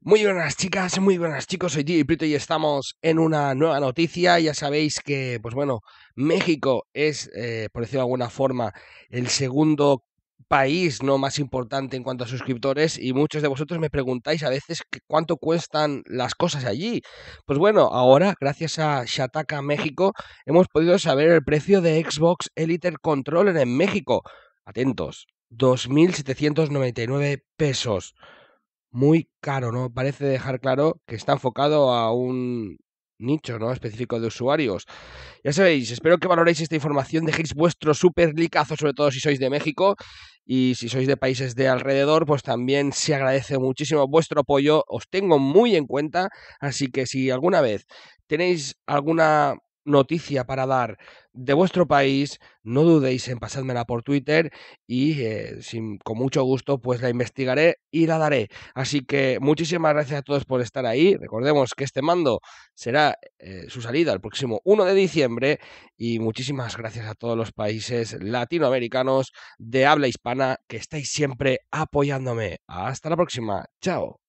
Muy buenas chicas, muy buenas chicos, soy Dj y Prito y estamos en una nueva noticia. Ya sabéis que, pues bueno, México es, eh, por decirlo de alguna forma, el segundo país no más importante en cuanto a suscriptores y muchos de vosotros me preguntáis a veces cuánto cuestan las cosas allí. Pues bueno, ahora gracias a Shataka México hemos podido saber el precio de Xbox Elite Controller en México. Atentos, 2.799 pesos muy caro, ¿no? Parece dejar claro que está enfocado a un nicho ¿no? específico de usuarios. Ya sabéis, espero que valoréis esta información, dejéis vuestro super licazo, sobre todo si sois de México y si sois de países de alrededor, pues también se agradece muchísimo vuestro apoyo, os tengo muy en cuenta, así que si alguna vez tenéis alguna noticia para dar de vuestro país, no dudéis en pasármela por Twitter y eh, con mucho gusto pues la investigaré y la daré. Así que muchísimas gracias a todos por estar ahí. Recordemos que este mando será eh, su salida el próximo 1 de diciembre y muchísimas gracias a todos los países latinoamericanos de habla hispana que estáis siempre apoyándome. Hasta la próxima. Chao.